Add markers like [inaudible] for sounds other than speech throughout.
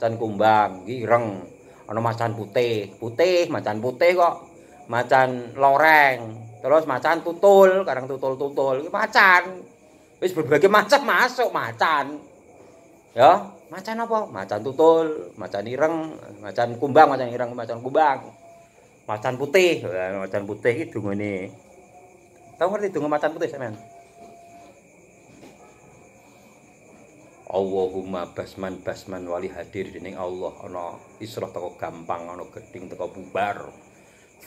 macan kumbang iki ireng ana macan putih putih macan putih kok macan loreng terus macan tutul kadang tutul-tutul macan wis berbagai macam masuk macan ya macan apa macan tutul macan ireng macan kumbang macan ireng macan kumbang macan putih macan putih itu ini tau ngerti dungu macan putih sampean Allahumma basman basman wali hadir dening Allah ana isroh teko gampang ana geding teko bubar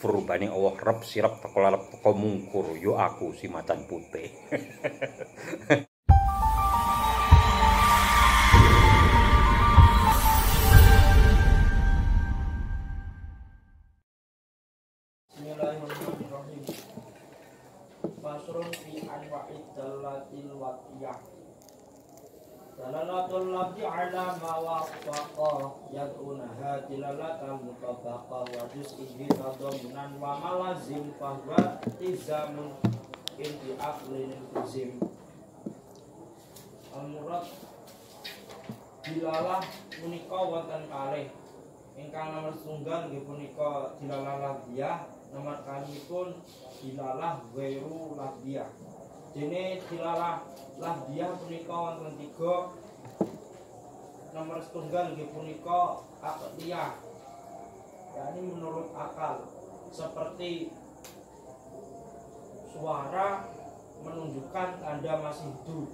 furbaning Allah rep sirep teko lalep teko mungkur yo ya aku si macan putih Bismillahirrahmanirrahim. [laughs] Fasrun fi anwa'id dalatil watiyah. Dalalatul lafzi ala ma wafaqa yad'unaha dilalatan mutabaqa wa juz'ihi tadammunan wa malazim fahwa tizamun inti aqlin kuzim Al-Murad Dilalah punika wonten kalih ingkang nomor setunggal nggih punika dilalah lafziah nomor kalihipun dilalah wairu lafziah dene lah dia punika wonten tiga nomor setunggal nggih punika ya ini menurut akal seperti suara menunjukkan anda masih hidup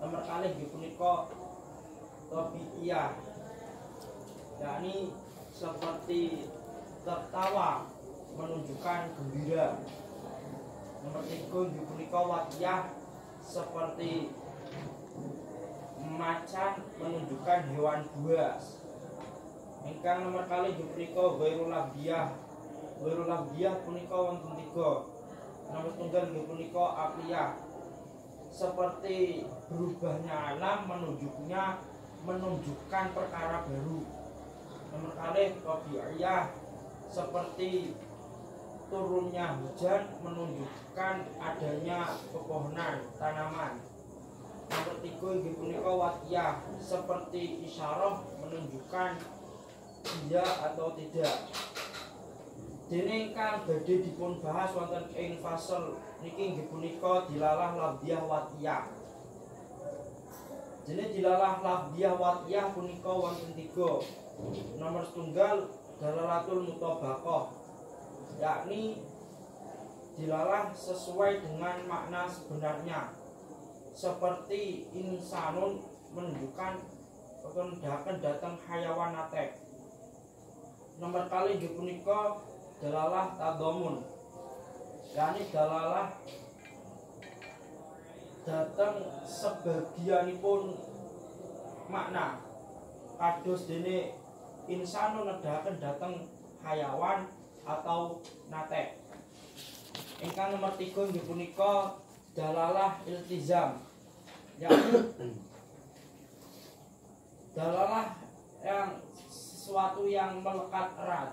nomor kali nggih punika iya yakni nah, seperti tertawa menunjukkan gembira nomor tiga inggih seperti macan menunjukkan hewan buas ingkang nomor kali inggih punika wairul abdiyah wairul abdiyah punika tiga nomor tunggal inggih punika seperti berubahnya alam menunjuknya menunjukkan perkara baru nomor kali robi'iyah seperti turunnya hujan menunjukkan adanya pepohonan tanaman yang ketiga inggih punika watiyah seperti isyarah menunjukkan iya atau tidak dene kan badhe dipun bahas wonten ing fasel niki inggih punika dilalah labdiyah watiyah Jadi dilalah labdiyah watiyah punika wonten tiga nomor tunggal dalalatul mutabaqah yakni dilalah sesuai dengan makna sebenarnya seperti insanun menunjukkan pendakan datang hayawan natek nomor kali jupuniko dalalah tadomun yakni dalalah datang sebagianipun makna kados dene insanun ngedakan datang hayawan atau natek. Engkau nomor tiga di dalalah iltizam. Yakni [coughs] dalalah yang sesuatu yang melekat erat.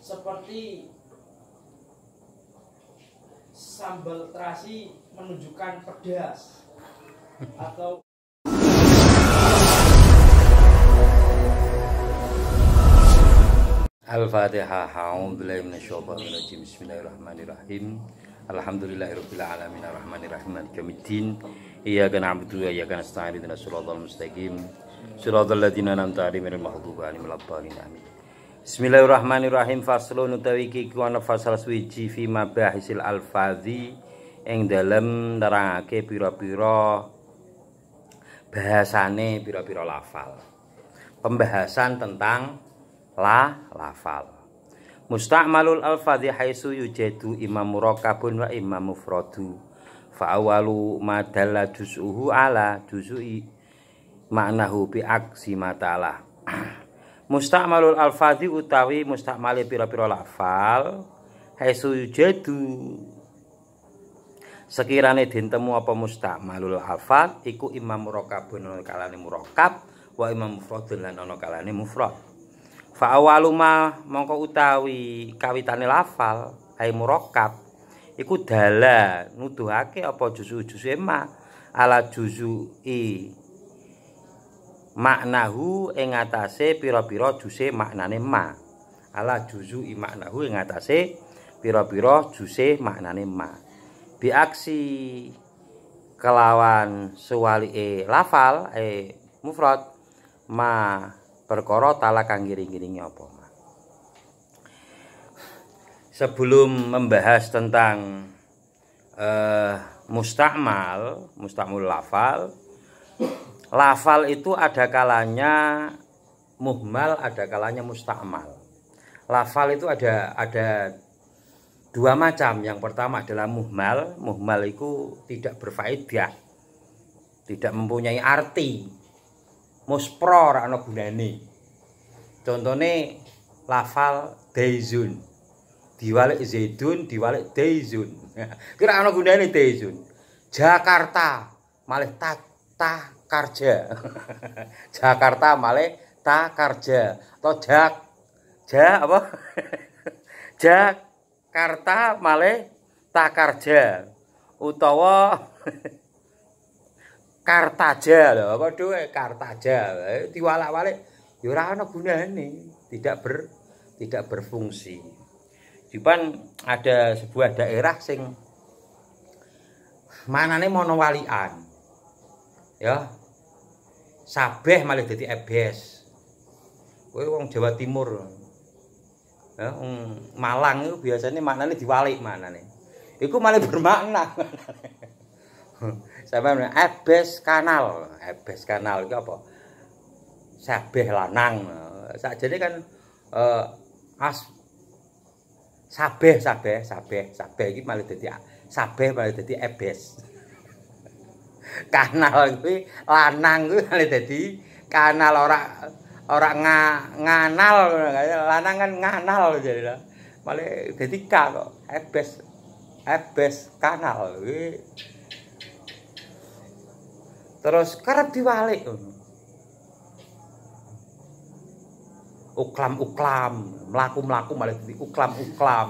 Seperti sambal terasi menunjukkan pedas [laughs] atau Al-Fatihah. A'udzubillahi minasyaitonir rajim. Bismillahirrahmanirrahim. Alhamdulillahirabbil alamin arrahmanir rahim maliki yaumiddin. Iyyaka na'budu wa iyyaka nasta'in. Ihdinas siratal mustaqim. Siratal ladzina an'amta 'alaihim ghairil maghdubi 'alaihim waladdallin. Amin. Bismillahirrahmanirrahim. Faslun utawi iki ana fasal suwiji fi mabahisil alfazi ing dalem nerangake pira-pira bahasane pira-pira lafal. Pembahasan tentang la lafal musta'malul alfadhi haisu yujadu imam murakkabun wa imam mufradu fa awalu ma juz'uhu ala juz'i maknahu bi aksi matalah [clears throat] musta'malul alfadhi utawi musta'male pira-pira lafal haisu yujadu sekirane ditemu temu apa musta'malul alfad iku imam murakkabun kalane wa imam mufradun lan ana kalane fa awaluma mongko utawi kawitane lafal ai murakkab iku dala nuduhake apa juzu-juzu ma ala i, maknahu ing atase pira-pira juse maknane ma ala i maknahu ing atase pira-pira juse maknane ma biaksi kelawan e lafal e mufrad ma perkara talak kang giring giring apa sebelum membahas tentang eh, mustakmal mustakmul lafal lafal itu ada kalanya muhmal ada kalanya mustakmal lafal itu ada ada dua macam yang pertama adalah muhmal muhmal itu tidak berfaedah tidak mempunyai arti muspro ora ana gunane. Contone lafal daizun. Diwalik zaidun, diwalik daizun. [laughs] Kira ana gunane daizun. Jakarta malih tak kerja [laughs] Jakarta malih ta kerja atau jak ja apa? [laughs] Jakarta malih ta kerja utawa Kartaja lho apa dhewe Kartaja eh, diwalak-walik ya ora ana gunane tidak ber tidak berfungsi cuman ada sebuah daerah sing manane monowalian ya sabeh malah dadi ebes kowe wong Jawa Timur ya wong Malang itu biasanya maknane diwalik manane iku malah bermakna [laughs] Sampeyan ebes ya. kanal. Ebes kanal iki apa? Sabeh lanang. jadi kan eh, as sabeh sabeh sabeh sabeh iki malah jadi sabeh malah jadi ebes. [laughs] kanal kuwi lanang kuwi malah dadi kanal orang orang nga, nganal lanang kan nganal jadi lah malah jadi kalau ebes ebes kanal kuwi terus kerep diwalik uklam uklam melaku melaku malah di uklam uklam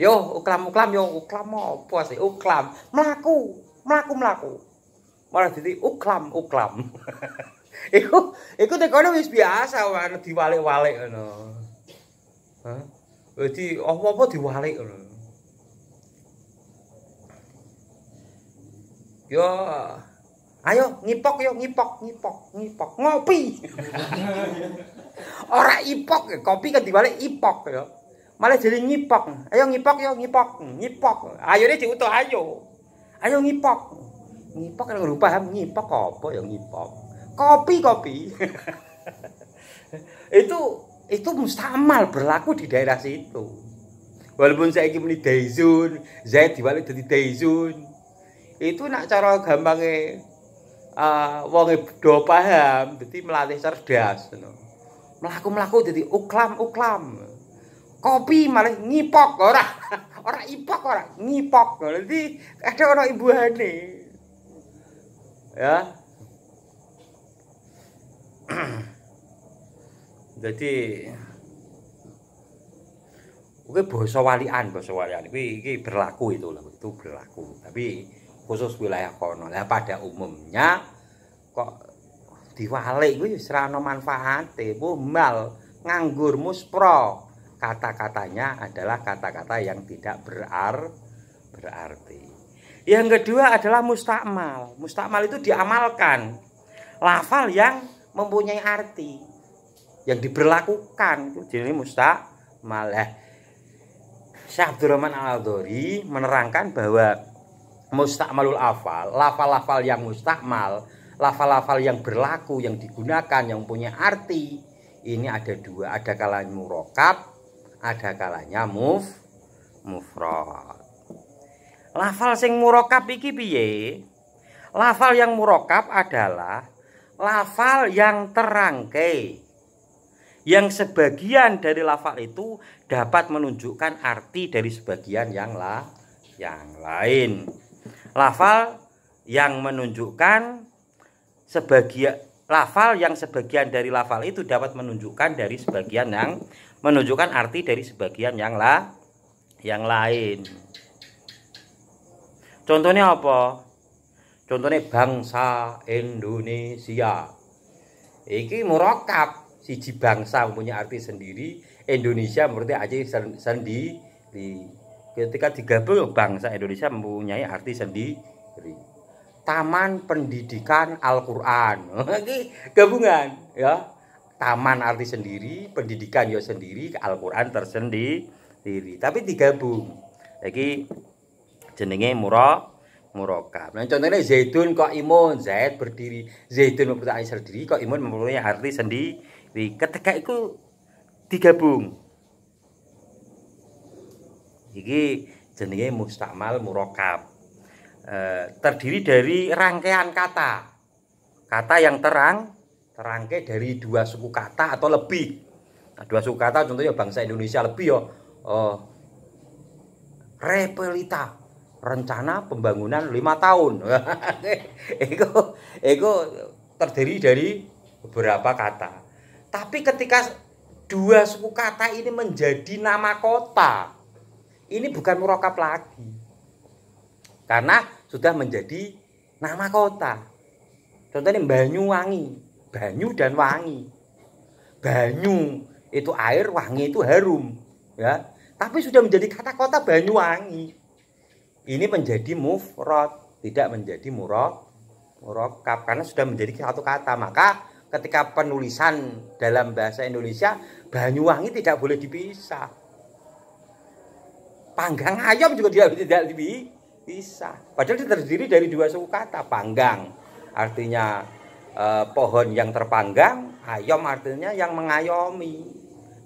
yo uklam uklam yo uklam apa sih uklam melaku melaku melaku malah di uklam uklam [laughs] Iku, iku tekono wis biasa wae diwalik-walik ngono. Hah? Dadi apa-apa diwalik ngono. Yo, Ayo ngipok yuk ngipok ngipok ngipok ngopi. [laughs] orang ipok, kopi kan dibalik ipok ya. Malah jadi ngipok. Ayo ngipok yuk ngipok ngipok. Ayo deh diutuh ayo. Ayo ngipok. Ngipok kan lupa ngipok apa yang ngipok. Kopi kopi. [laughs] itu itu mustamal berlaku di daerah situ. Walaupun saya ingin di Daizun, di dibalik jadi Daizun. Itu nak cara gampangnya Eh, wong e do paham dadi melatih cerdas ngono. mlaku melaku jadi uklam-uklam. Kopi malah ngipok ora. [laughs] Ora ipok ora, ngipok. Dadi ada ibu ibuane, Ya. Jadi oke bahasa walian, bahasa walian ini, ini berlaku itu lah itu berlaku. Tapi khusus wilayah kono. ya pada umumnya kok diwalik gue serano manfaat manfaate mal nganggur muspro kata-katanya adalah kata-kata yang tidak berar berarti yang kedua adalah mustakmal mustakmal itu diamalkan lafal yang mempunyai arti yang diberlakukan itu jadi mustakmal eh, Syekh Rahman al menerangkan bahwa mustakmalul afal lafal-lafal yang mustakmal lafal-lafal yang berlaku yang digunakan yang punya arti ini ada dua ada kalanya murokab ada kalanya muf mufrad lafal sing murokab iki piye lafal yang murokab adalah lafal yang terangkai yang sebagian dari lafal itu dapat menunjukkan arti dari sebagian yang la yang lain lafal yang menunjukkan sebagian lafal yang sebagian dari lafal itu dapat menunjukkan dari sebagian yang menunjukkan arti dari sebagian yang la yang lain. Contohnya apa? Contohnya bangsa Indonesia. Iki murokap siji bangsa punya arti sendiri, Indonesia berarti aja sendiri. Ketika digabung bangsa Indonesia mempunyai arti sendiri. Taman Pendidikan Al-Qur'an. [laughs] gabungan ya. Taman arti sendiri, pendidikan ya sendiri, Al-Qur'an tersendiri. Tapi digabung. Jadi jenenge murah murokab. Nah, contohnya zaitun kok imun, Zaid berdiri. Zaitun mempunyai sendiri, kok imun mempunyai arti sendiri. Ketika itu digabung. Iki jenenge mustamal murokab. Eh, terdiri dari rangkaian kata. Kata yang terang, terangkai dari dua suku kata atau lebih. Nah, dua suku kata contohnya bangsa Indonesia lebih ya. oh, repelita, rencana pembangunan lima tahun. ego [laughs] ego terdiri dari beberapa kata. Tapi ketika dua suku kata ini menjadi nama kota, ini bukan murokap lagi karena sudah menjadi nama kota. Contohnya Banyuwangi, Banyu dan Wangi. Banyu itu air, wangi itu harum, ya. Tapi sudah menjadi kata kota Banyuwangi. Ini menjadi mufrad, tidak menjadi murok murokab karena sudah menjadi satu kata. Maka ketika penulisan dalam bahasa Indonesia Banyuwangi tidak boleh dipisah. Panggang ayam juga tidak, tidak dipisah bisa. Padahal dia terdiri dari dua suku kata, panggang artinya eh, pohon yang terpanggang, ayom artinya yang mengayomi,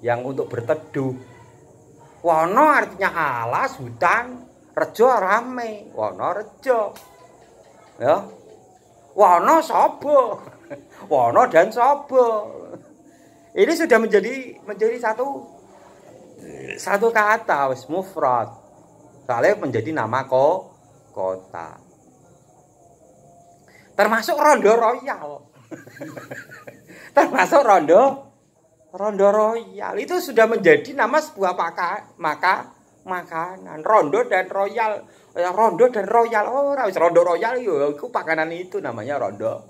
yang untuk berteduh. Wono artinya alas, hutan, rejo rame, wono rejo. Ya. Wono sobo. [laughs] Wono dan sobo. Ini sudah menjadi menjadi satu satu kata wis mufrad. Saleh menjadi nama ko, kota. Termasuk Rondo Royal. [laughs] Termasuk Rondo Rondo Royal itu sudah menjadi nama sebuah maka, maka makanan Rondo dan Royal. Eh, Rondo dan Royal. Oh, Rondo Royal yo itu pakanan itu namanya Rondo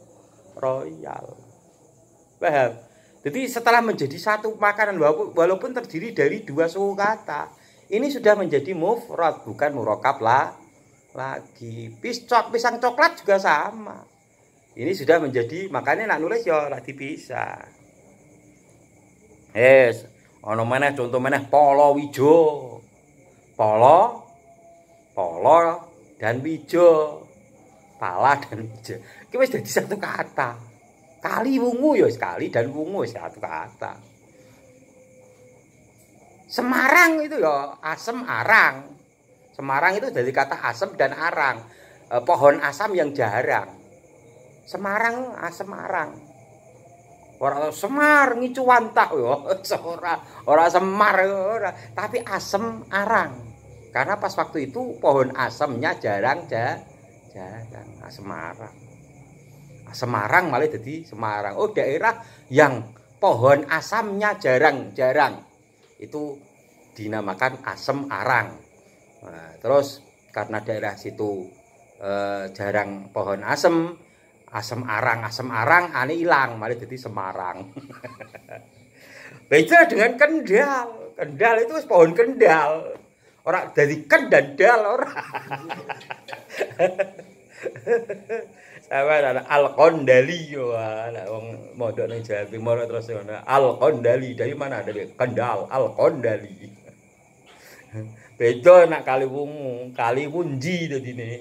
Royal. Paham? Jadi setelah menjadi satu makanan walaupun terdiri dari dua suku kata, ini sudah menjadi mufrad bukan murokab lah lagi piscok pisang coklat juga sama ini sudah menjadi makanya nak nulis ya lah bisa. yes ono namanya contoh mana polo wijo polo polo dan wijo pala dan wijo kita sudah jadi satu kata kali wungu ya sekali dan wungu satu kata Semarang itu ya asem arang. Semarang itu dari kata asem dan arang. Eh, pohon asam yang jarang. Semarang asem arang. Orang Semar wantah yo, [laughs] seorang orang Semar orang. tapi asem arang. Karena pas waktu itu pohon asemnya jarang ja, jarang asem ah, arang. Ah, Semarang malah jadi Semarang. Oh daerah yang pohon asamnya jarang-jarang itu dinamakan asem arang. Nah, terus karena daerah situ eh, jarang pohon asem, asem arang, asem arang ane hilang, malah jadi Semarang. [laughs] Beda dengan Kendal. Kendal itu pohon Kendal. Orang dari Kendal orang. [laughs] saya ana Al-Qandali ana wong mondok nang Jawa Timur terus ana Al-Qandali dari mana dari Kendal Al-Qandali. Beda nak kali wungu, kali wunji sini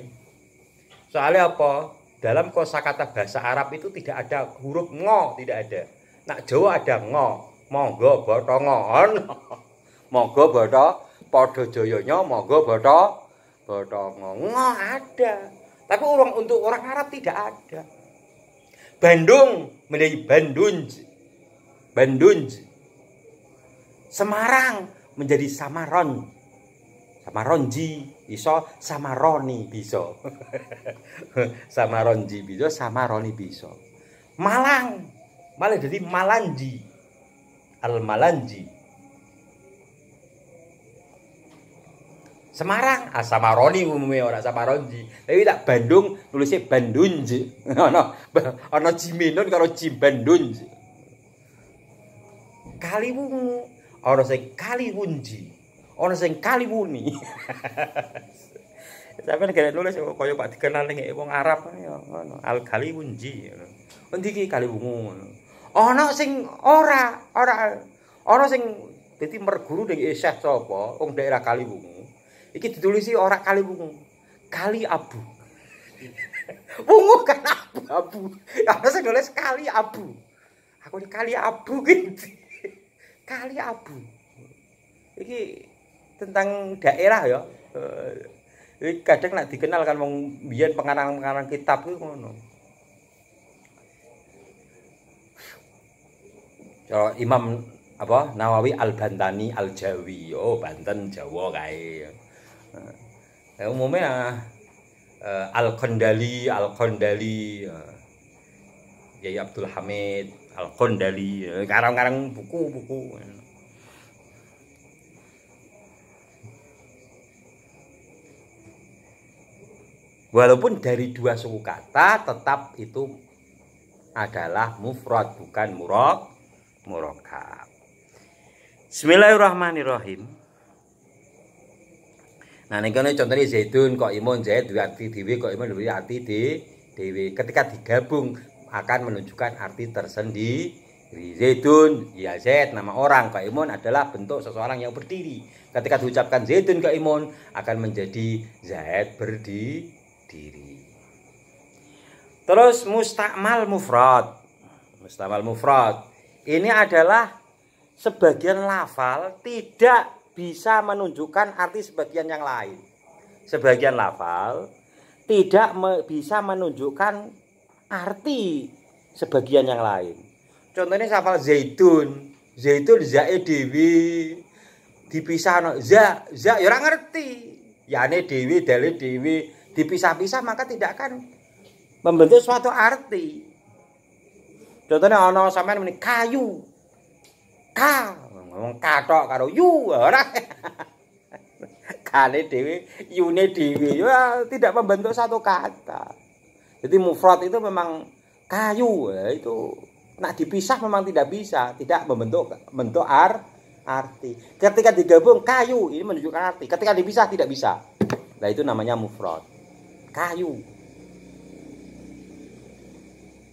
Soalnya apa? Dalam kosakata bahasa Arab itu tidak ada huruf ngo, tidak ada. Nak Jawa ada ngo, monggo boto ngon. [laughs] monggo boto padha jayanya monggo boto boto ngo. Ngo ada. Tapi orang untuk orang Arab tidak ada. Bandung menjadi Bandunj. Bandunj. Semarang menjadi Samaron. Samaronji bisa Samaroni bisa. [laughs] Samaronji bisa Samaroni bisa. Malang malah jadi Malanji. Al Malanji Semarang ah Samaroni umumnya orang Samaronji tapi tak Bandung tulisnya Bandunji ana [laughs] ana Jimenon kalau Jibandunji kali wungu ana sing kali wunji ana sing kali wuni [laughs] sampean kira nulis oh, kaya Pak dikenal ning wong Arab ya ngono al kali wunji endi iki kali wungu sing ora ora ana sing dadi merguru ning Isyah sapa wong daerah kali Iki ditulisi orang kali wungu. Kali abu. [laughs] wungu kan abu-abu. Harusnya nulis kali abu. Aku ini kali abu [laughs] gitu. kali abu. Iki tentang daerah ya. Eh, iki kadang nak dikenal kan wong biyen pengarang-pengarang kitab ku ngono. Kalau Imam apa Nawawi Al Bantani Al Jawi, oh Banten Jawa kae ya, umumnya uh, eh, Al Kondali Al Kondali uh, Yai Abdul Hamid Al Kondali uh, karang-karang buku-buku walaupun dari dua suku kata tetap itu adalah mufrad bukan murok murokab Bismillahirrahmanirrahim Nah ini kan contohnya Zaidun kok imun Zaid dua arti Dewi, kok imun dua arti Dewi. Ketika digabung akan menunjukkan arti tersendiri. Zaidun ya Zaid nama orang kok imun adalah bentuk seseorang yang berdiri. Ketika diucapkan Zaidun kok imun akan menjadi Zaid berdiri. Terus mustakmal mufrad. Mustakmal mufrad ini adalah sebagian lafal tidak bisa menunjukkan arti sebagian yang lain. Sebagian lafal tidak me bisa menunjukkan arti sebagian yang lain. Contohnya lafal zaitun, zaitun zaidewi dipisah no za za ya orang ngerti. Yane dewi dale dewi dipisah-pisah maka tidak akan membentuk suatu arti. Contohnya ono sampean kayu. Ka Wong katok karo yu ya ora [laughs] kane dhewe yune dhewe ya tidak membentuk satu kata jadi mufrad itu memang kayu ya, itu nak dipisah memang tidak bisa tidak membentuk bentuk ar arti ketika digabung kayu ini menunjukkan arti ketika dipisah tidak bisa nah itu namanya mufrad kayu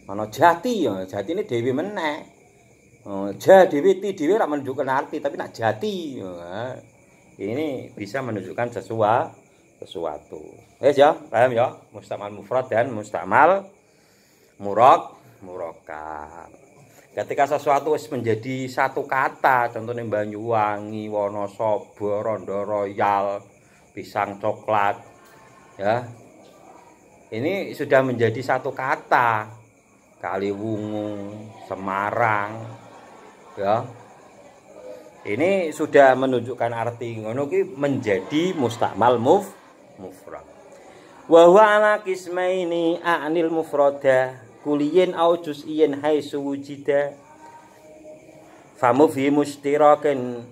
mana jati ya jati ini dewi meneng Oh, ja dhewe ti lah menunjukkan arti, tapi nak jati. Oh, nah. ini bisa menunjukkan sesuatu sesuatu. yes, ya, paham ya? Mustamal mufrad dan mustamal murok murokan. Ketika sesuatu menjadi satu kata, contohnya Banyuwangi, Wonosobo, Rondo Royal, pisang coklat, ya. Ini sudah menjadi satu kata. Kaliwungu, Semarang, ya ini sudah menunjukkan arti ngono ki menjadi mustakmal muf mufrad wa huwa ala qismaini anil mufrada kuliyin au juz'iyin haitsu wujida famufhi mushtirakin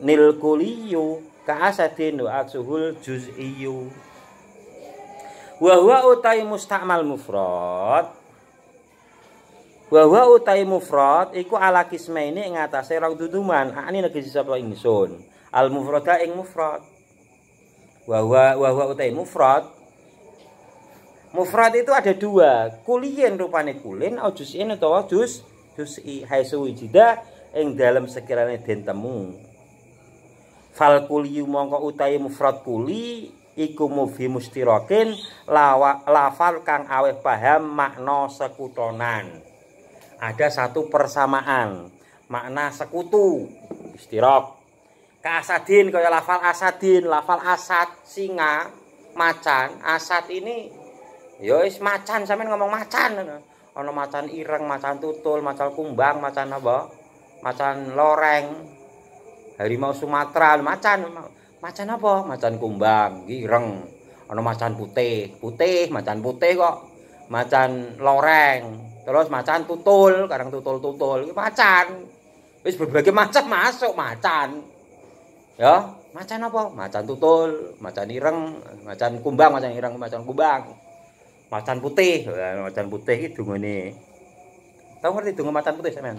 nil kuliyu ka'asadin wa aksuhul juz'iyu wa huwa utai mustakmal mufrad bahwa utai mufrad iku ala kisme ini ing atase rong duduman. Ani negesi sapa ingsun. Al mufrada ing mufrad. bahwa bahwa utai mufrad. Mufrad itu ada dua. Kulien rupane kulin au juz'in utawa juz juz'i haisu wujida ing dalam sekiranya den temu. Fal kuliyu mongko utai mufrad kuli iku mufi mustirokin, lawa lafal kang aweh paham makna sekutonan ada satu persamaan makna sekutu istirok Kasadin kaya lafal asadin lafal asad singa macan asad ini Yois ya is macan sampe ngomong macan ono macan ireng macan tutul macan kumbang macan apa macan loreng harimau Sumatera macan macan apa macan kumbang ireng ono macan putih putih macan putih kok macan loreng Terus macan tutul, kadang tutul-tutul, macan. Wis berbagai macam masuk macan. Ya, macan apa? Macan tutul, macan ireng, macan kumbang, macan ireng, macan kumbang. Macan putih, ya, macan putih itu ini Tahu ngerti dungu macan putih semen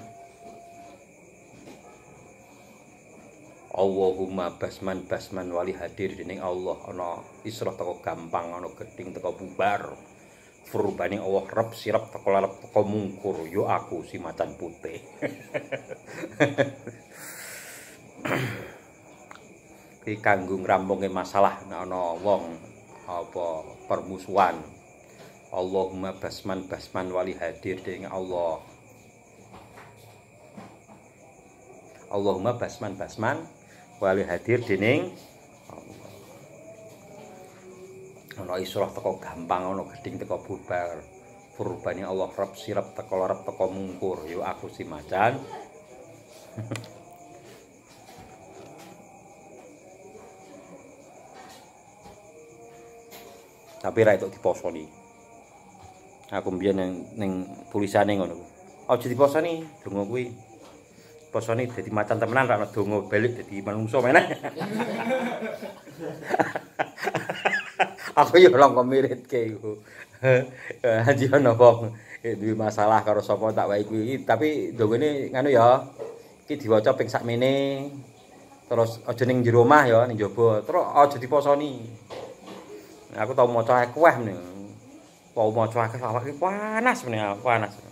Allahumma basman basman wali hadir dening Allah ana isroh teko gampang ana geding teko bubar Furbani Allah Rep sirap takolarap komungkur yo ya aku si macan putih. [clears throat] Ki kanggo ngrampunge masalah nek ana wong apa permusuhan. Allahumma basman basman wali hadir Dengan Allah. Allahumma basman basman wali hadir dening ono isroh teko gampang ono gedhing teko bubar furbani Allah rab sirap teko rab teko mungkur yo aku si macan [laughs] tapi ra itu diposoni aku mbiyen ning ning tulisane ngono ku diposoni donga kuwi posoni dadi macan temenan ra donga balik dadi manungso, meneh [laughs] [laughs] aku ya long komirit ke hah, [laughs] Haji ana wong eh, masalah karo sopo tak baik kuwi tapi dong ini, nganu ya. kita diwaca ping sakmene. Terus aja ning jero omah ya terus jaba. Terus aja diposoni. Aku tau maca kuweh nih, Mau maca akeh awake panas meneh panas. ini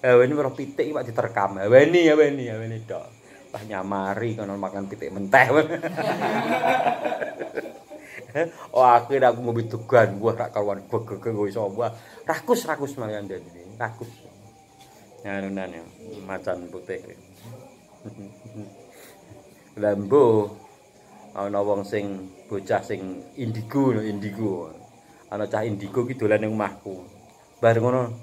eh, weruh pitik iki Pak diterkam. Haweni eh, ya, haweni dok. Ya, Wah nyamari kono makan pitik menteh. [laughs] Eh? oh akhir aku mau bitugan gua rak kawan gua gue gue iso gua rakus rakus malian dia ini rakus ya nunan ya macan putih [laughs] lembu ana wong sing bocah sing indigo indigo ana cah indigo ki dolan ning omahku bar ngono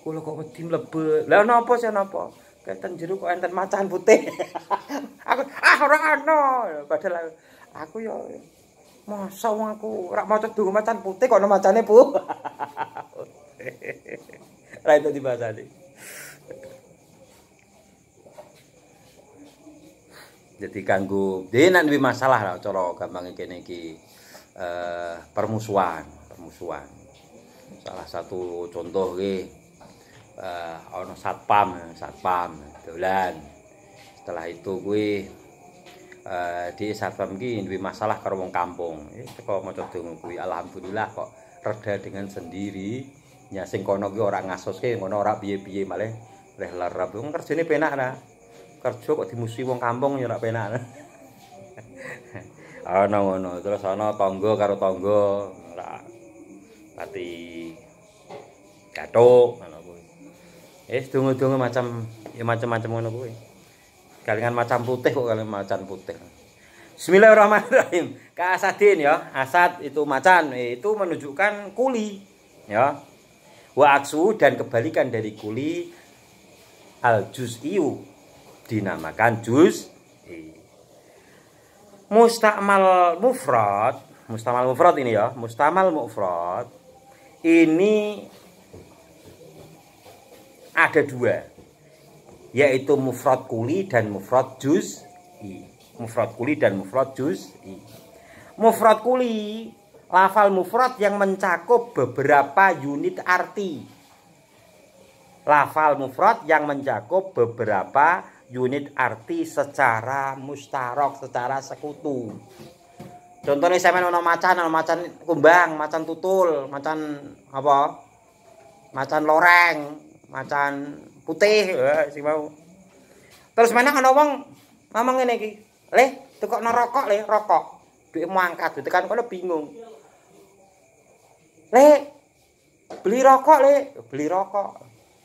kula kok wedi mlebe lha ana apa sih ana apa keten jeruk kok enten macan putih [laughs] aku ah ora ana padahal aku yo ya, Masa wong aku rak maca dulu macan putih kok macane Bu. Ra itu dibahasane. Jadi kanggo dene nek masalah lah cara gampang kene iki eh, permusuhan, permusuhan. Salah satu contoh iki eh, ana satpam, satpam dolan. Setelah itu gue. Eh, di satpam ki duwe masalah karo wong kampung. kok mau donga kuwi alhamdulillah kok reda dengan sendiri. Ya sing kono ki ora ngasoske, ngono orang biye piye malah leh larap. kerja ini penak ra. Kerja kok dimusuhi wong kampung ya ora penak. [laughs] ana ngono, terus ana tangga karo tangga ora pati gathuk ngono kuwi. Eh donga-donga macam ya macam-macam ngono kuwi. Galingan macan putih kok galingan macan putih. Bismillahirrahmanirrahim. Ka ya, asad itu macan, itu menunjukkan kuli ya. Wa aksu dan kebalikan dari kuli al iu dinamakan juz mustamal mufrad mustamal mufrad ini ya mustamal mufrad ini ada dua yaitu mufrad kuli dan mufrad jus, Mufrad kuli dan mufrad jus, Mufrad kuli lafal mufrad yang mencakup beberapa unit arti. Lafal mufrad yang mencakup beberapa unit arti secara mustarok, secara sekutu. Contohnya saya main macan, macan kumbang, macan tutul, macan apa? Macan loreng, macan putih si mau terus mana ana wong ngomong ngene iki le tukokno rokok le rokok duwe mangkat duwe tekan kono bingung le beli rokok le beli rokok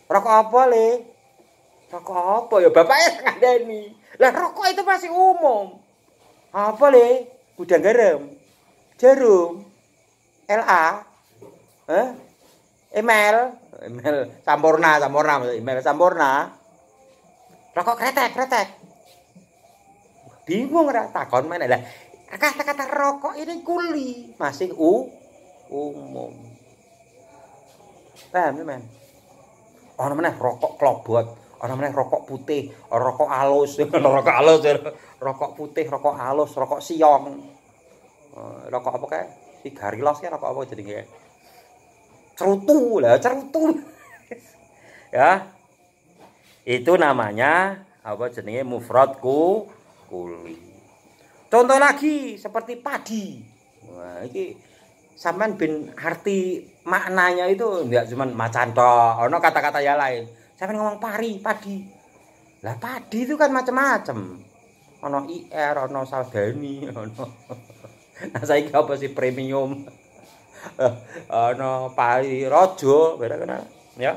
rokok apa le rokok apa ya bapaknya ngandani lah rokok itu pasti umum apa le gudang garam jarum LA Hah? Email, email Sampurna, Sampurna, email Sampurna. Rokok kretek, kretek. Bingung nggak takon mana lah. Kata-kata rokok ini kuli masih u umum. Paham nih ya, men? orang mana rokok klobot, orang mana rokok putih, rokok alus, [laughs] rokok alus, ya. rokok putih, rokok alus, rokok siong. Eh, rokok apa kayak si garilos ya rokok apa kayak cerutu lah cerutu [laughs] ya itu namanya apa jenenge mufradku kuli contoh lagi seperti padi nah, ini sampean bin arti maknanya itu enggak cuma macan to ono kata-kata yang lain sampean ngomong pari padi lah padi itu kan macam-macam ono IR ono saldani [laughs] ono nah saiki apa sih premium ana eh, pai raja barang kena ya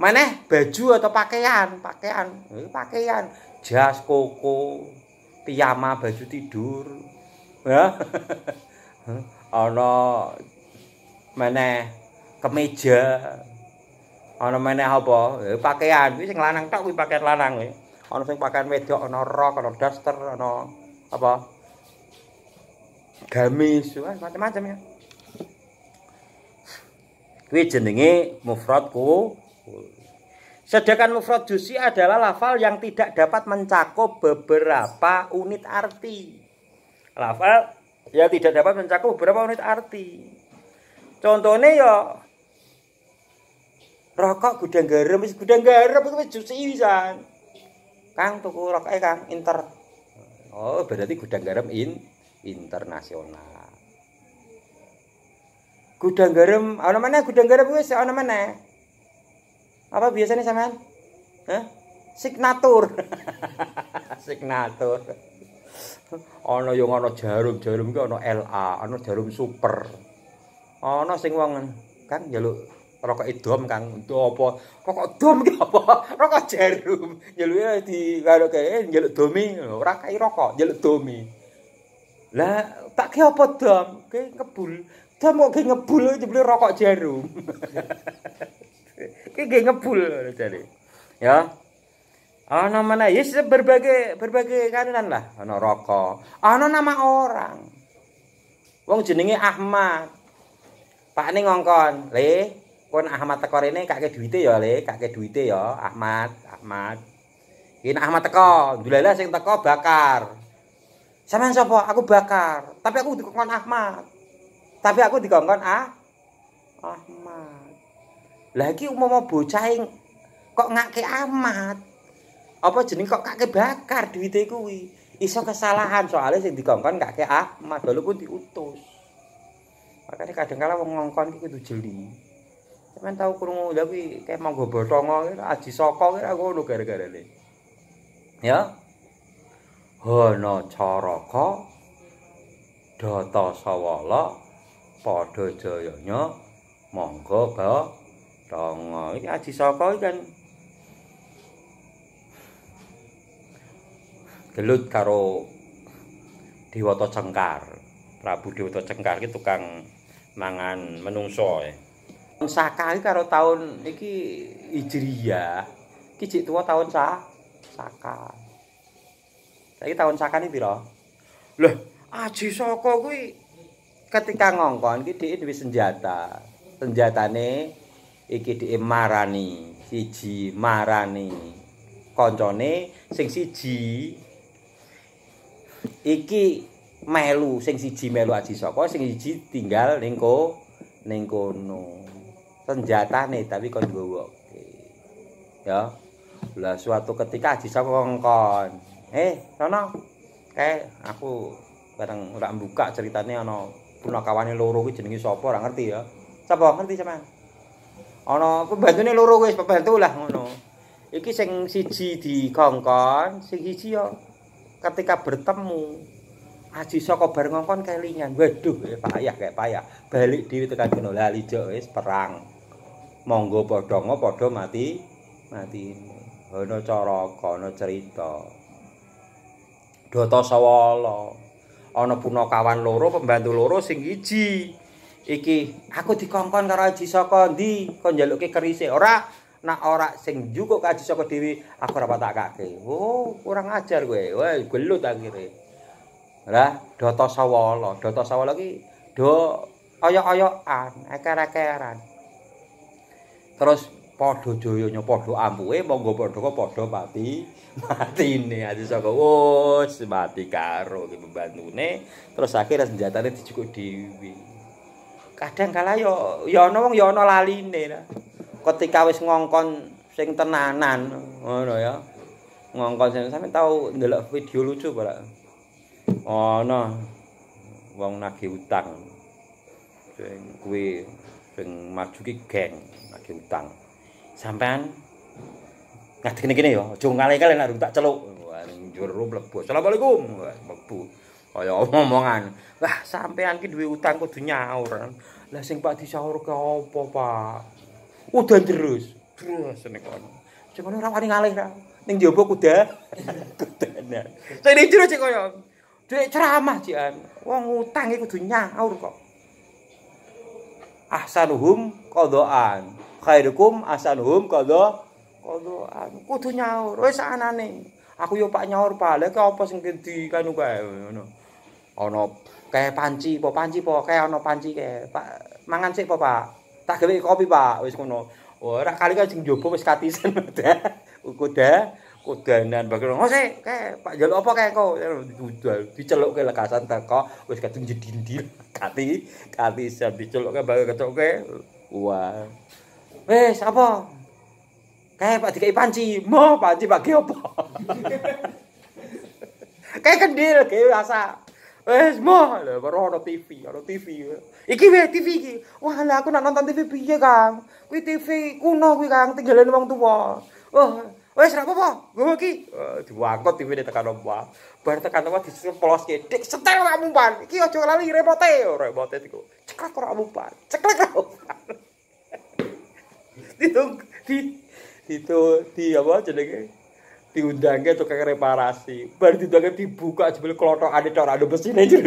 maneh baju atau pakaian pakaian pakaian jas koko piyama baju tidur ya ana [laughs] meneh kemeja ana meneh apa eh, pakaian kuwi sing lanang tok kuwi pakaian lanang kuwi ana sing pakaian wedok ana rok ana daster ana apa gamis macam-macam ya Kuwi jenenge mufrad Sedangkan mufrad juzi adalah lafal yang tidak dapat mencakup beberapa unit arti. Lafal yang tidak dapat mencakup beberapa unit arti. Contohnya ya rokok gudang garam gudang garam itu juzi Kang tuku rokok e, Kang inter. Oh, berarti gudang garam in internasional. gudang garam ana mana gudang garam wis ana mana apa biasanya sangan Hah? signatur [laughs] signatur ana yang ana jarum jarum iki ana LA ana jarum super ana sing wong kan njaluk rokok idom kang itu apa rokok dom ki apa [laughs] rokok jarum njaluke di karo kae eh, njaluk domi ora kae rokok njaluk domi lah tak ki apa dom ki ngebul. mau kayak ngebul aja beli rokok jarum. [laughs] kayak ngebul jadi. Ya. ah oh, no mana? Yes, ya, berbagai berbagai kanan lah. Oh no rokok. Oh no nama orang. Wong jenenge Ahmad. Pak ini ngongkon, le, kon Ahmad teko ini kakek duite ya, le, kakek duite ya, Ahmad, Ahmad. Ini Ahmad teko, dulalah sing teko bakar. sama siapa? Aku bakar. Tapi aku dikongkon Ahmad. Tapi aku dikongkon ah Ahmad. Lagi umum mau bocah kok nggak ke Ahmad. Apa jenis? kok kakek bakar duwite kuwi. Iso kesalahan soalnya sih dikongkon nggak ke Ahmad walaupun diutus. Makanya kadang kala wong ngongkon itu jeli. cuman tahu kurung lha kayak kayak monggo botongo aji saka kira lu gara gara deh Ya. Hana coroko data sawala padha jayanya monggo bathanga. Iki Aji Saka kan gelut karo Dewata Cengkar. Prabu Dewata Cengkar ki tukang mangan menungso ya. Saka iki karo taun iki Hijriah. Iki jek tuwa taun sa Saka. Saiki taun Saka ni pira? Loh, Aji Saka kuwi ketika ngongkon iki dhek duwe senjata. Senjatane iki dhek marani, siji marani koncone sing siji iki melu sing siji melu aji saka sing siji tinggal ning ko ning kono. Senjatane tapi kon nggowoke. Ya. Lah suatu ketika aji saka ngongkon. Eh, sono. oke eh, aku bareng ora buka ceritane ana punakawane loro kuwi jenenge sapa ora ngerti ya. Sapa ngerti sampean? Ana pembantune loro wis pembantu lah ngono. Iki sing siji dikongkon, sing siji ya ketika bertemu Haji saka bar ngongkon kelingan. Waduh, eh, payah kayak payah. Balik dhewe tekan kono lali lijo, wis perang. Monggo padha ngopo padha mati mati. Ana cara ana cerita. Dhatasawala. No ana punakawan loro pembantu loro sing iji iki aku dikongkon karo Haji Saka ndi kon njalukke kerise ora nak ora sing njukuk Haji Saka dhewe aku ora patak kake oh kurang ajar kowe weh gelut akhire lah dhata sawala dhata do ayo-ayoan eker-ekeran terus padha joyone padha ambuke monggo padha padha mati matine ati saka wis mati karo pembantune terus akhire senjatane dicukuk diwi, kadang kala yo ya ana wong ya ana laline ketika wis ngongkon sing tenanan ngono ya ngongkon sampe tau ndelok video lucu bae ana wong nagih utang sing kuwi sing majuki geng nagih utang sampean nah gini gini yo jung kali kali nak tak celuk juru mlebu assalamualaikum mlebu kaya omongan wah sampean ki duwe utang kudu nyaur lah sing pak disaur ke apa pak udah terus terus nek kono Cuma kono ora wani ngalih ra ning njaba kuda kudanan sing ning jero cek kaya Dek ceramah jian, wong utang iki e kudu nyaur kok. Ahsanuhum qadaan. khairukum asanhum kada kada kudu nyaur wis anane aku yo pak nyaur pale ke apa sing di kanu kae ngono ana kae panci apa panci apa kae ana panci kae pak mangan sik apa pak tak gawe kopi pak wis ngono ora oh, kali kae sing njobo wis katisen [laughs] kuda kudanan bakal ngose oh, kae pak jaluk apa kae kok dudal dicelukke lekasan teko wis kadung jedindil [laughs] kati kati sab dicelukke bakal ketokke wah Wes, apa? Kae Pak dikai panci, mo panci bagi apa? [laughs] Kae kendil ge asa. Wes, mo lho baru ono TV, ono TV. Iki wae TV iki. Wah, lah aku nak nonton TV piye, Kang? Kuwi TV kuno kuwi, Kang, tinggalan wong tuwa. Oh, wes ra apa-apa, iki. Uh, eh, Diwangkut TV ne tekan omba. Bar tekan omba disemplos ke dik setel ra mumpan. Iki aja lali repote, repote iku. Cekrek ora mumpan. Cekrek ora. itu di itu di apa jenenge diundangnya tukang reparasi baru diundangnya dibuka jebul kelotok ada tor ada [laughs] nih aja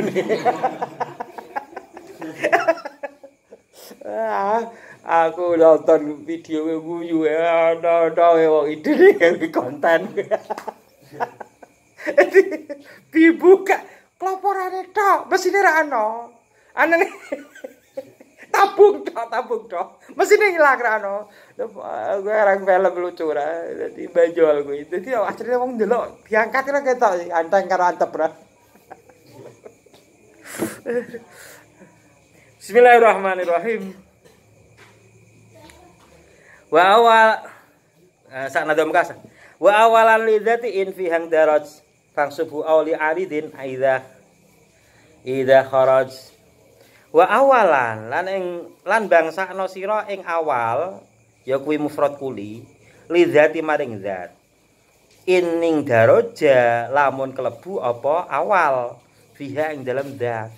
ah, aku nonton video guyu ah, ya dong no wong itu nih ya konten [laughs] dibuka keloporan itu nih rano aneh [laughs] tabung toh tabung mesin mesinnya hilang rano gue orang film lucu ra jadi bajol gue jadi akhirnya wong delok diangkat lah kita anteng karena antep lah Bismillahirrahmanirrahim wa awal sana eh, sak nadom kasa wa awalan lidati in fi hang daraj fang subu auli aridin aida ida kharaj wa awalan lan ing lan no sira ing awal ya kuwi mufrad kuli lidzati maring zat ining daroja lamun kelebu apa awal fiha ing dalam zat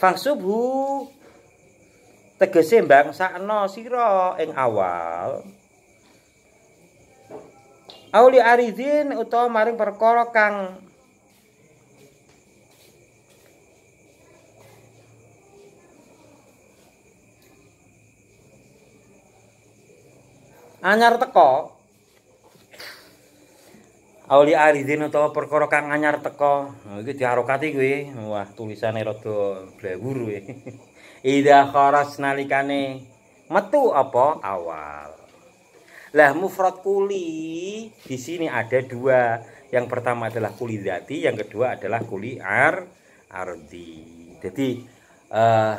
fangsubhu tegese bangsa no sira ing awal Auli aridin utawa maring perkara kang anyar teko Auli aridin atau perkara kang anyar teko. Nah, iki diarokati kuwi. Wah, tulisane rada blewur kuwi. [laughs] Idza kharas nalikane metu apa awal. Lah mufrad kuli di sini ada dua. Yang pertama adalah kuli dati, yang kedua adalah kuli ar ardi. Jadi eh,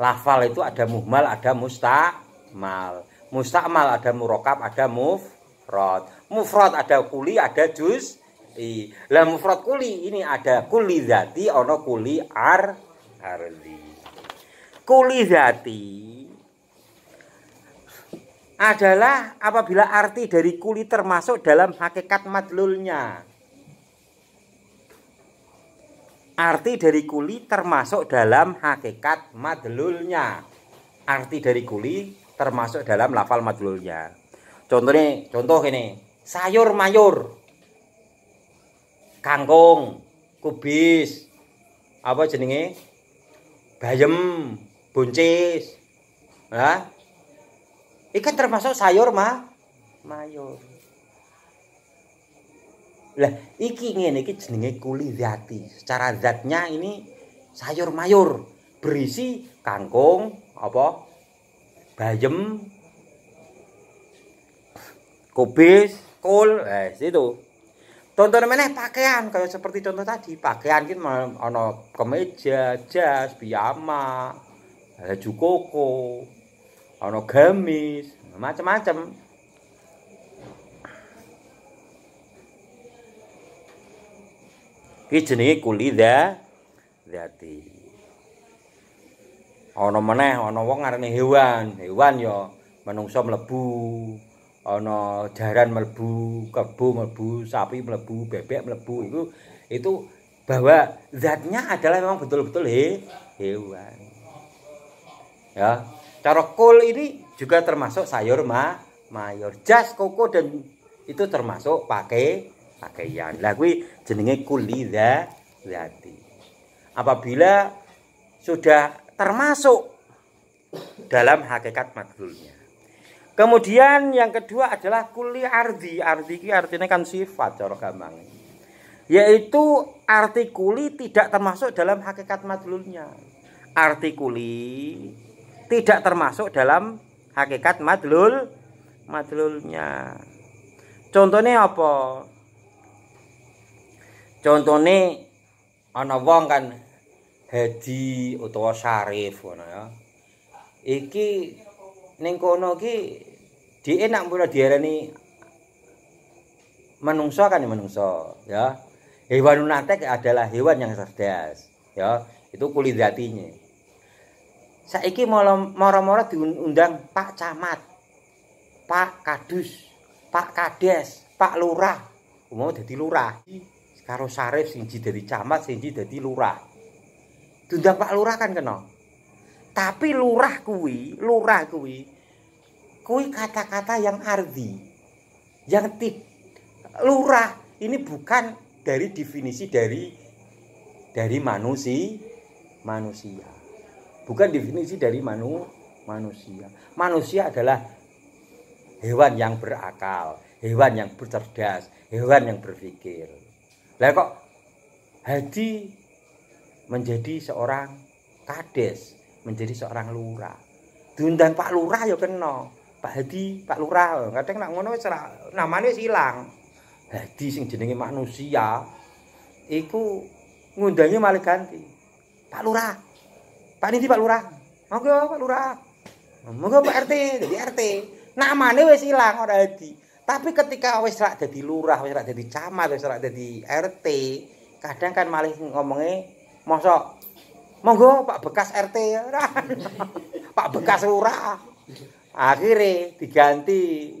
lafal itu ada muhmal, ada mustamal. Mustakmal ada murokap ada mufrad. Mufrad ada kuli, ada juz. I. Lah mufrad kuli ini ada kuli zati ono kuli ar arli Kuli zati adalah apabila arti dari kuli termasuk dalam hakikat madlulnya. Arti dari kuli termasuk dalam hakikat madlulnya. Arti dari kuli termasuk dalam lafal madlulnya. Contohnya, contoh ini, sayur mayur, kangkung, kubis, apa jenenge? Bayem, buncis. Nah, ikan termasuk sayur ma mayur. Lah, iki ngene iki jenenge kulizati. Secara zatnya ini sayur mayur berisi kangkung, apa bayam kubis kol eh situ tonton meneh pakaian kayak seperti contoh tadi pakaian kan ono kemeja jas piyama baju koko ono gamis macam-macam iki jenenge kulida zati ana meneh ana wong ngarani hewan hewan ya menungso mlebu ana jaran mlebu kebu mlebu sapi mlebu bebek mlebu itu itu bahwa zatnya adalah memang betul-betul he, hewan ya cara kol ini juga termasuk sayur ma mayor jas koko dan itu termasuk pakai pakaian lah kuwi jenenge kuliza zati apabila sudah termasuk dalam hakikat madlulnya. Kemudian yang kedua adalah kuli ardi. Ardi ini artinya kan sifat cara gampang. Yaitu arti kuli tidak termasuk dalam hakikat madlulnya. Arti kuli tidak termasuk dalam hakikat madlul madlulnya. Contohnya apa? Contohnya ana wong kan Hadi utawa syarif ngono ya. Iki ning kono iki dhewe nak mula diarani manungsa kan ya manungsa ya. Hewan unatek adalah hewan yang cerdas ya. Itu kulit hatinya. Saiki moro-moro diundang Pak Camat, Pak Kadus, Pak Kades, Pak Lurah. Umum jadi lurah. Karo sarif siji dari camat, siji dari lurah. Dundang Pak Lurah kan kena. Tapi lurah kuwi, lurah kuwi kuwi kata-kata yang ardi. Yang tip lurah ini bukan dari definisi dari dari manusia manusia. Bukan definisi dari manu manusia. Manusia adalah hewan yang berakal, hewan yang bercerdas, hewan yang berpikir. Lah kok hadi menjadi seorang kades, menjadi seorang lurah. Diundang Pak Lurah ya kena. Pak Hadi, Pak Lurah, kadang nak ngono wis namane wis ilang. Hadi sing jenenge manusia iku ngundangnya malah ganti. Pak Lurah. Pak Nindi Pak Lurah. Monggo Pak Lurah. Monggo Pak RT, jadi RT. Namane wis ilang ora Hadi. Tapi ketika wis rak dadi lurah, wis rak dadi camat, wis rak dadi RT, kadang kan malah ngomongnya Masa monggo Pak bekas RT [laughs] Pak bekas lurah. Akhire diganti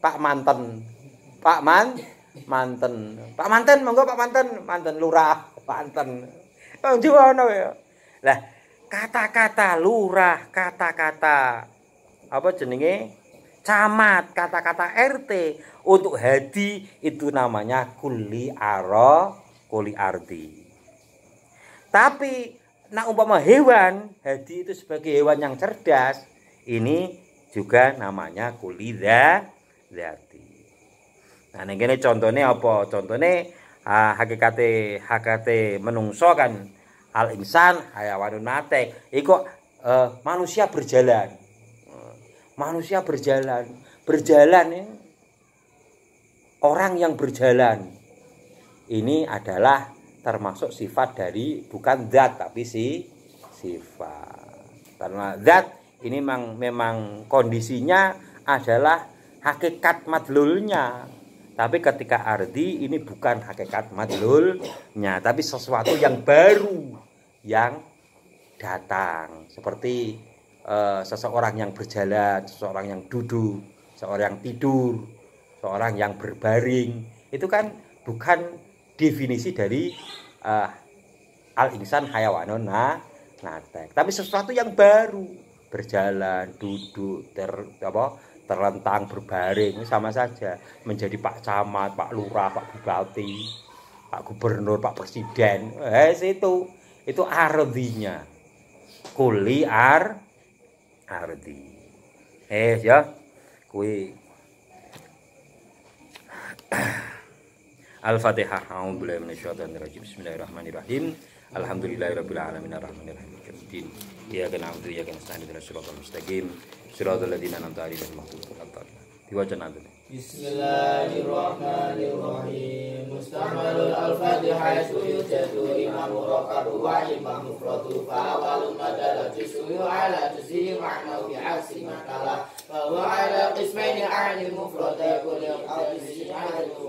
Pak mantan. Pak man mantan. Pak mantan monggo Pak mantan, mantan lurah, mantan. Monggo ono ya. Lah kata-kata lurah, kata-kata apa jenenge? Camat, kata-kata RT untuk hadi itu namanya kuli aro, kuli ardi. Tapi nak umpama hewan, hadi itu sebagai hewan yang cerdas, ini juga namanya kulida zati. Nah ini gini contohnya apa? Contohnya uh, hakikat hakikat menungso kan al insan hayawanun natek. Iko uh, e, manusia berjalan. manusia berjalan, berjalan ya. Orang yang berjalan ini adalah termasuk sifat dari bukan zat tapi si sifat karena zat ini memang, memang kondisinya adalah hakikat madlulnya tapi ketika ardi ini bukan hakikat madlulnya tapi sesuatu yang baru yang datang seperti e, seseorang yang berjalan seseorang yang duduk seorang yang tidur seorang yang berbaring itu kan bukan definisi dari uh, eh, al-insan hayawanon nah, natek. Tapi sesuatu yang baru, berjalan, duduk, ter apa terlentang berbaring sama saja menjadi Pak Camat, Pak Lurah, Pak Bupati, Pak Gubernur, Pak Presiden. Eh itu itu ardinya. Kuli ar ardi. Eh ya. Kui. Al-Fatihah. A'udzubillahi minasyaitonirrajim. Bismillahirrahmanirrahim. Alhamdulillahirabbil alamin arrahmanir rahim maliki Iyyaka na'budu wa iyyaka nasta'in ihdinas siratal mustaqim. Siratal ladzina an'amta 'alaihim ghairil Diwaca nanti. Bismillahirrahmanirrahim. Mustamalul al-Fatihah suyujadu imam rakabu wa imam mufradu fa awalum madala jusuyu ala jusihi ma'nau bi'aksi makalah fa huwa ala qismaini a'ni mufradu kulil qadisi a'ni